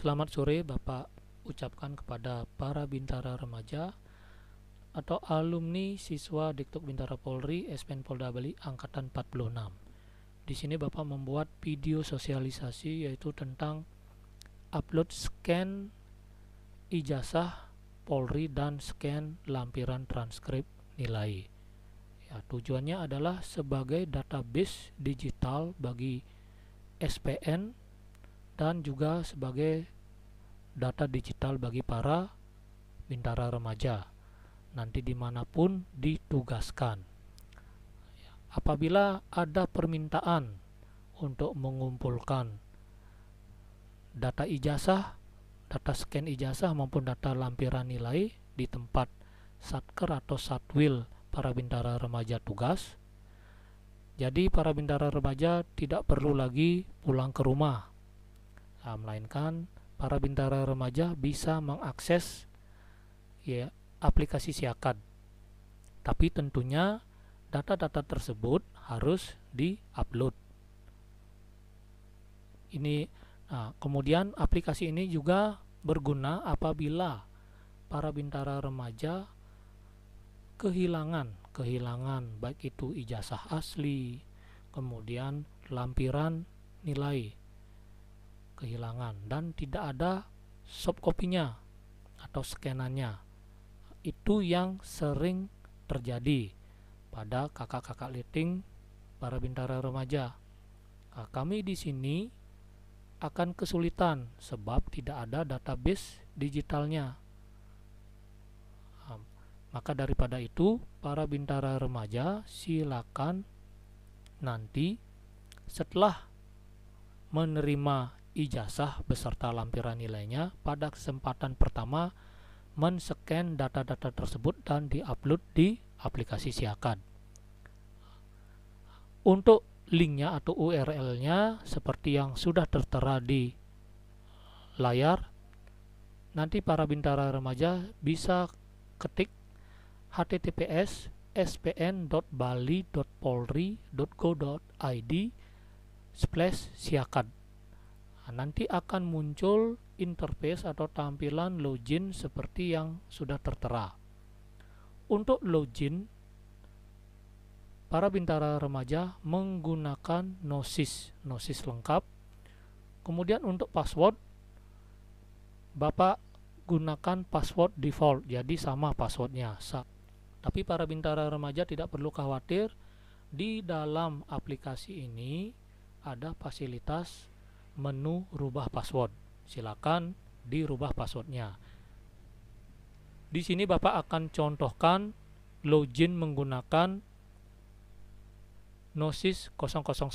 Selamat sore Bapak ucapkan kepada para bintara remaja atau alumni siswa Diktuk Bintara Polri SPN Polda Bali angkatan 46. Di sini Bapak membuat video sosialisasi yaitu tentang upload scan ijazah Polri dan scan lampiran transkrip nilai. Ya, tujuannya adalah sebagai database digital bagi SPN dan juga sebagai data digital bagi para bintara remaja nanti dimanapun ditugaskan apabila ada permintaan untuk mengumpulkan data ijazah data scan ijazah maupun data lampiran nilai di tempat satker atau satwil para bintara remaja tugas jadi para bintara remaja tidak perlu lagi pulang ke rumah Ah, melainkan para bintara remaja bisa mengakses ya aplikasi siakan. Tapi tentunya data-data tersebut harus di upload. Ini nah, kemudian aplikasi ini juga berguna apabila para bintara remaja kehilangan kehilangan baik itu ijazah asli, kemudian lampiran nilai kehilangan dan tidak ada soft copy-nya atau skenannya. Itu yang sering terjadi pada kakak-kakak leting para bintara remaja. Nah, kami di sini akan kesulitan sebab tidak ada database digitalnya. Nah, maka daripada itu, para bintara remaja silakan nanti setelah menerima ijazah beserta lampiran nilainya pada kesempatan pertama men-scan data-data tersebut dan di-upload di aplikasi Siakan. Untuk linknya atau URL-nya seperti yang sudah tertera di layar, nanti para bintara remaja bisa ketik https spn.bali.polri.go.id slash siakan Nah, nanti akan muncul interface atau tampilan login seperti yang sudah tertera. Untuk login, para bintara remaja menggunakan nosis, nosis lengkap. Kemudian untuk password, Bapak gunakan password default, jadi sama passwordnya. Tapi para bintara remaja tidak perlu khawatir, di dalam aplikasi ini ada fasilitas menu rubah password. Silakan dirubah passwordnya. Di sini Bapak akan contohkan login menggunakan Gnosis 001.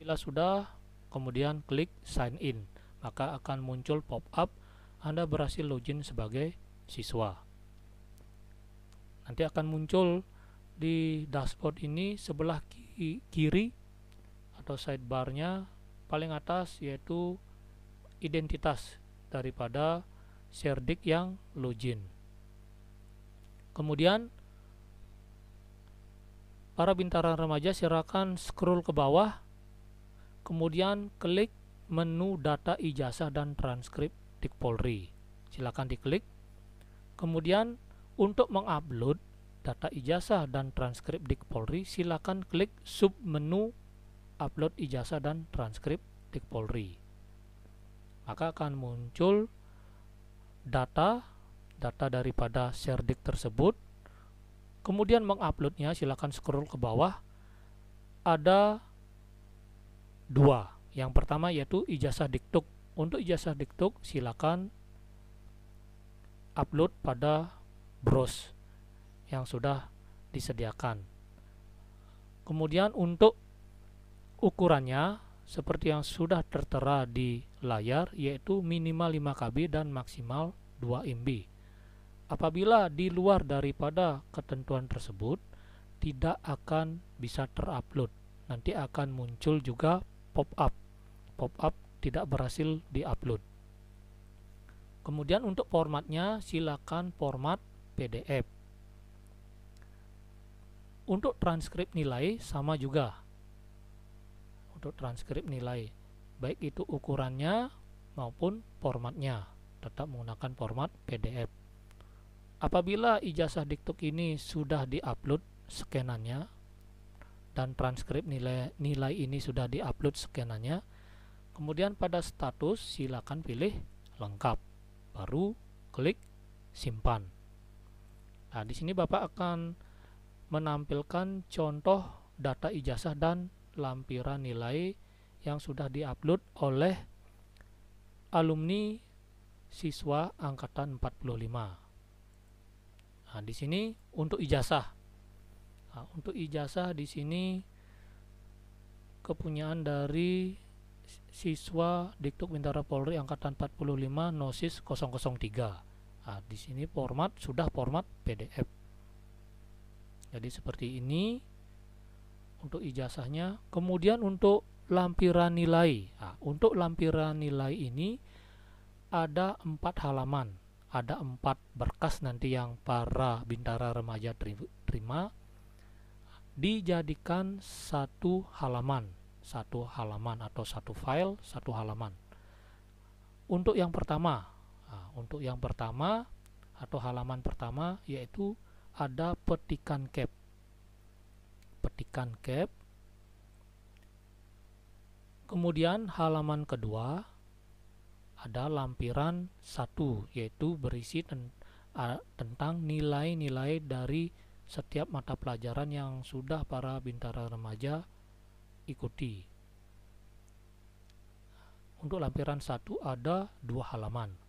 Bila sudah, kemudian klik sign in, maka akan muncul pop-up Anda berhasil login sebagai siswa nanti akan muncul di dashboard ini sebelah kiri atau sidebarnya paling atas yaitu identitas daripada serdik yang login kemudian para bintara remaja silakan scroll ke bawah kemudian klik menu data ijazah dan transkrip Polri silakan diklik kemudian untuk mengupload data ijazah dan transkrip di Polri, silakan klik sub menu upload ijazah dan transkrip di Polri. Maka akan muncul data data daripada serdik tersebut. Kemudian menguploadnya silakan scroll ke bawah. Ada dua. Yang pertama yaitu ijazah diktuk. Untuk ijazah diktuk silakan upload pada bros yang sudah disediakan. Kemudian untuk ukurannya seperti yang sudah tertera di layar yaitu minimal 5 KB dan maksimal 2 MB. Apabila di luar daripada ketentuan tersebut tidak akan bisa terupload. Nanti akan muncul juga pop up. Pop up tidak berhasil diupload. Kemudian untuk formatnya silakan format PDF. Untuk transkrip nilai sama juga. Untuk transkrip nilai, baik itu ukurannya maupun formatnya, tetap menggunakan format PDF. Apabila ijazah diktuk ini sudah diupload skenanya dan transkrip nilai nilai ini sudah diupload skenanya, kemudian pada status silakan pilih lengkap, baru klik simpan. Nah, di sini Bapak akan menampilkan contoh data ijazah dan lampiran nilai yang sudah diupload oleh alumni siswa angkatan 45. Nah, di sini untuk ijazah. Nah, untuk ijazah di sini kepunyaan dari siswa Diktuk Bintara Polri angkatan 45 Nosis 003 nah, di sini format sudah format PDF jadi seperti ini untuk ijazahnya kemudian untuk lampiran nilai nah, untuk lampiran nilai ini ada empat halaman ada empat berkas nanti yang para bintara remaja terima dijadikan satu halaman satu halaman atau satu file satu halaman untuk yang pertama Nah, untuk yang pertama atau halaman pertama yaitu ada petikan cap. Petikan cap. Kemudian halaman kedua ada lampiran satu yaitu berisi ten, ah, tentang nilai-nilai dari setiap mata pelajaran yang sudah para bintara remaja ikuti. Untuk lampiran satu ada dua halaman.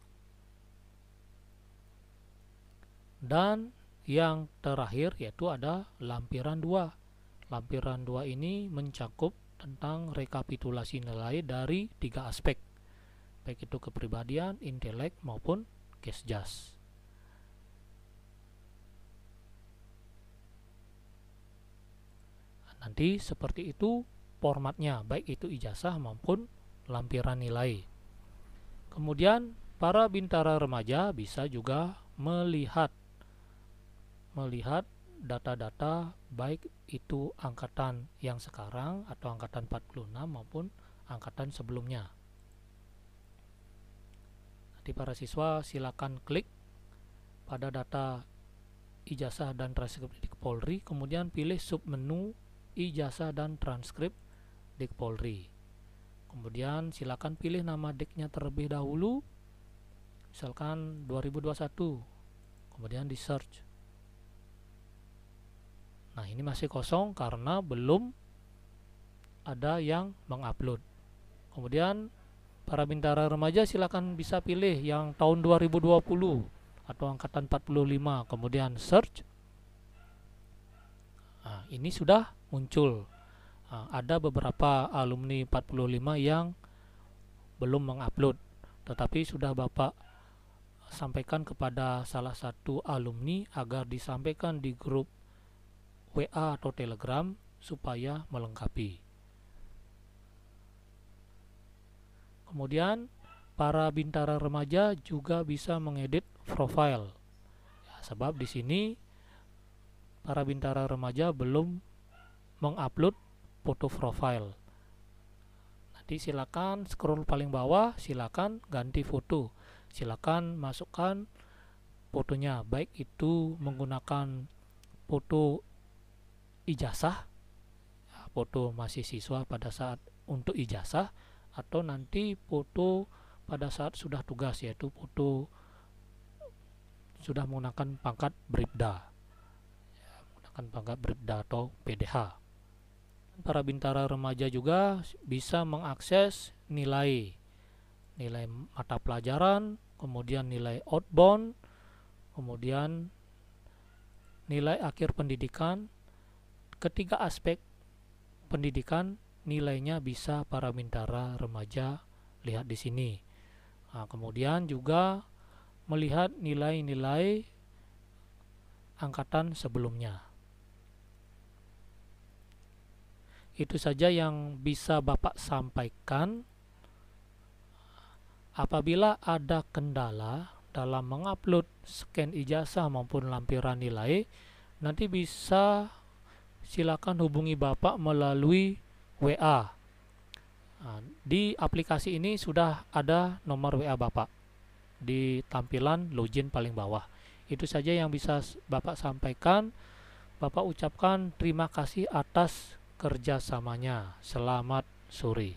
dan yang terakhir yaitu ada lampiran 2 lampiran 2 ini mencakup tentang rekapitulasi nilai dari tiga aspek baik itu kepribadian, intelek maupun case just nanti seperti itu formatnya baik itu ijazah maupun lampiran nilai kemudian para bintara remaja bisa juga melihat melihat data-data baik itu angkatan yang sekarang atau angkatan 46 maupun angkatan sebelumnya. Nanti para siswa silakan klik pada data ijazah dan transkrip di Polri, kemudian pilih submenu ijazah dan transkrip di Polri. Kemudian silakan pilih nama diknya terlebih dahulu, misalkan 2021, kemudian di search. Nah, ini masih kosong karena belum ada yang mengupload. Kemudian para bintara remaja silakan bisa pilih yang tahun 2020 atau angkatan 45, kemudian search. Nah, ini sudah muncul. Nah, ada beberapa alumni 45 yang belum mengupload, tetapi sudah Bapak sampaikan kepada salah satu alumni agar disampaikan di grup WA atau Telegram supaya melengkapi. Kemudian, para bintara remaja juga bisa mengedit profile. Ya, sebab di sini para bintara remaja belum mengupload foto profil. Nanti silakan scroll paling bawah, silakan ganti foto. Silakan masukkan fotonya, baik itu menggunakan foto ijazah foto masih siswa pada saat untuk ijazah atau nanti foto pada saat sudah tugas yaitu foto sudah menggunakan pangkat bribda ya, menggunakan pangkat bribda atau PDH para bintara remaja juga bisa mengakses nilai nilai mata pelajaran kemudian nilai outbound kemudian nilai akhir pendidikan Ketiga aspek pendidikan nilainya bisa para mintara remaja lihat di sini. Nah, kemudian juga melihat nilai-nilai angkatan sebelumnya. Itu saja yang bisa Bapak sampaikan. Apabila ada kendala dalam mengupload scan ijazah maupun lampiran nilai, nanti bisa silakan hubungi Bapak melalui WA. Nah, di aplikasi ini sudah ada nomor WA Bapak di tampilan login paling bawah. Itu saja yang bisa Bapak sampaikan. Bapak ucapkan terima kasih atas kerjasamanya. Selamat sore.